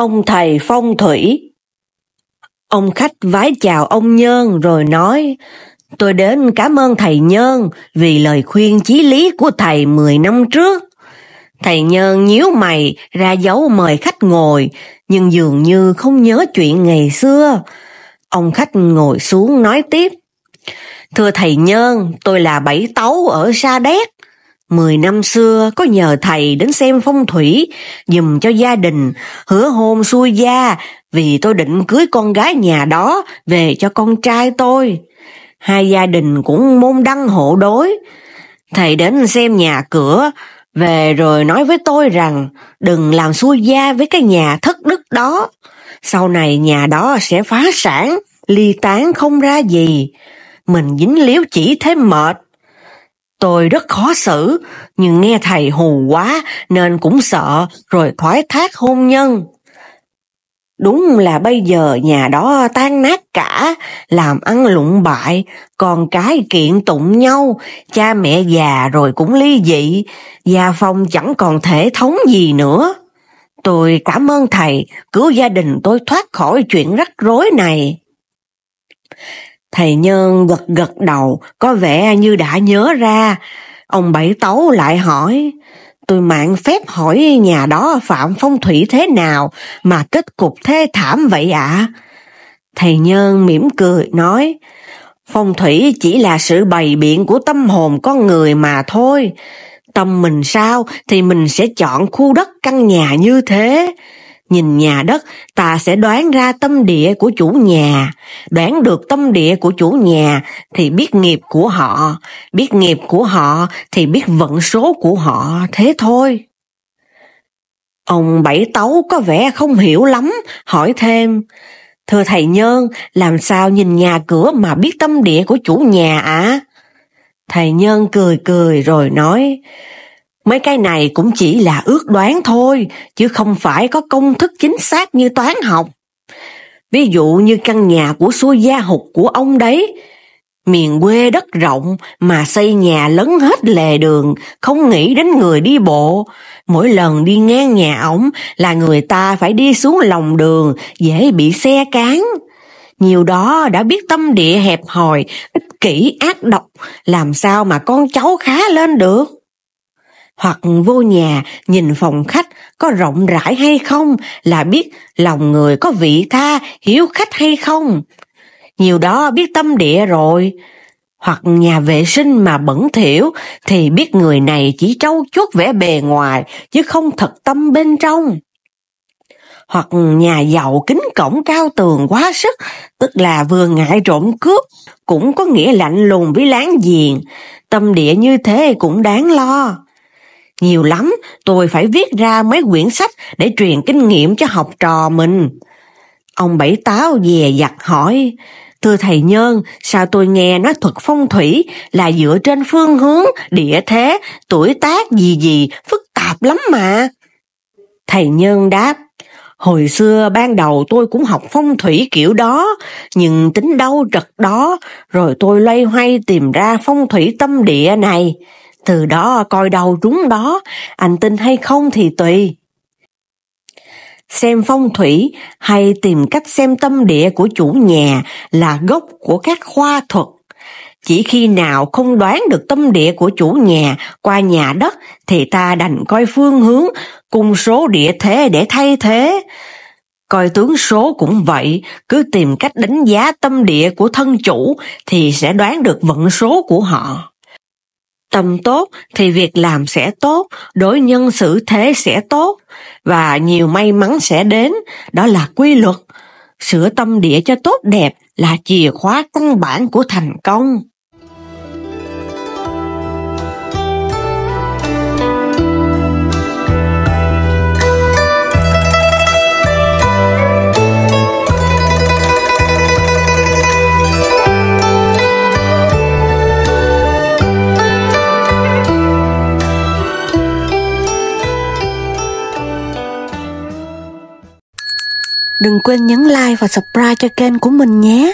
ông thầy phong thủy. Ông khách vái chào ông Nhơn rồi nói, tôi đến cảm ơn thầy Nhơn vì lời khuyên chí lý của thầy mười năm trước. Thầy Nhơn nhíu mày ra dấu mời khách ngồi, nhưng dường như không nhớ chuyện ngày xưa. Ông khách ngồi xuống nói tiếp. Thưa thầy Nhơn, tôi là Bảy Tấu ở Sa Đéc. Mười năm xưa có nhờ thầy đến xem phong thủy, dùm cho gia đình, hứa hôn xuôi gia vì tôi định cưới con gái nhà đó về cho con trai tôi. Hai gia đình cũng môn đăng hộ đối. Thầy đến xem nhà cửa, về rồi nói với tôi rằng đừng làm xuôi gia với cái nhà thất đức đó. Sau này nhà đó sẽ phá sản, ly tán không ra gì. Mình dính liếu chỉ thêm mệt. Tôi rất khó xử, nhưng nghe thầy hù quá nên cũng sợ rồi thoái thác hôn nhân. Đúng là bây giờ nhà đó tan nát cả, làm ăn lụng bại, còn cái kiện tụng nhau, cha mẹ già rồi cũng ly dị, gia phong chẳng còn thể thống gì nữa. Tôi cảm ơn thầy cứu gia đình tôi thoát khỏi chuyện rắc rối này. Thầy Nhân gật gật đầu, có vẻ như đã nhớ ra. Ông Bảy Tấu lại hỏi, tôi mạng phép hỏi nhà đó phạm phong thủy thế nào mà kết cục thế thảm vậy ạ? Thầy Nhân mỉm cười nói, phong thủy chỉ là sự bày biện của tâm hồn con người mà thôi. Tâm mình sao thì mình sẽ chọn khu đất căn nhà như thế. Nhìn nhà đất, ta sẽ đoán ra tâm địa của chủ nhà. Đoán được tâm địa của chủ nhà thì biết nghiệp của họ. Biết nghiệp của họ thì biết vận số của họ, thế thôi. Ông Bảy Tấu có vẻ không hiểu lắm, hỏi thêm. Thưa thầy Nhơn, làm sao nhìn nhà cửa mà biết tâm địa của chủ nhà ạ? Thầy Nhân cười cười rồi nói, Mấy cái này cũng chỉ là ước đoán thôi, chứ không phải có công thức chính xác như toán học. Ví dụ như căn nhà của xua gia hục của ông đấy, miền quê đất rộng mà xây nhà lấn hết lề đường, không nghĩ đến người đi bộ. Mỗi lần đi ngang nhà ổng là người ta phải đi xuống lòng đường, dễ bị xe cán. Nhiều đó đã biết tâm địa hẹp hòi, ích kỷ ác độc, làm sao mà con cháu khá lên được hoặc vô nhà nhìn phòng khách có rộng rãi hay không là biết lòng người có vị tha, hiếu khách hay không. Nhiều đó biết tâm địa rồi. Hoặc nhà vệ sinh mà bẩn thỉu thì biết người này chỉ trâu chuốt vẻ bề ngoài chứ không thật tâm bên trong hoặc nhà giàu kính cổng cao tường quá sức, tức là vừa ngại trộm cướp, cũng có nghĩa lạnh lùng với láng giềng. Tâm địa như thế cũng đáng lo. Nhiều lắm, tôi phải viết ra mấy quyển sách để truyền kinh nghiệm cho học trò mình. Ông Bảy Táo dè dặt hỏi, Thưa thầy Nhân, sao tôi nghe nói thuật phong thủy là dựa trên phương hướng, địa thế, tuổi tác gì gì, phức tạp lắm mà. Thầy Nhân đáp, Hồi xưa ban đầu tôi cũng học phong thủy kiểu đó, nhưng tính đâu trật đó, rồi tôi loay hoay tìm ra phong thủy tâm địa này từ đó coi đầu trúng đó, anh tin hay không thì tùy. Xem phong thủy hay tìm cách xem tâm địa của chủ nhà là gốc của các khoa thuật. Chỉ khi nào không đoán được tâm địa của chủ nhà qua nhà đất thì ta đành coi phương hướng cung số địa thế để thay thế. Coi tướng số cũng vậy, cứ tìm cách đánh giá tâm địa của thân chủ thì sẽ đoán được vận số của họ tâm tốt thì việc làm sẽ tốt đối nhân xử thế sẽ tốt và nhiều may mắn sẽ đến đó là quy luật sửa tâm địa cho tốt đẹp là chìa khóa căn bản của thành công Đừng quên nhấn like và subscribe cho kênh của mình nhé.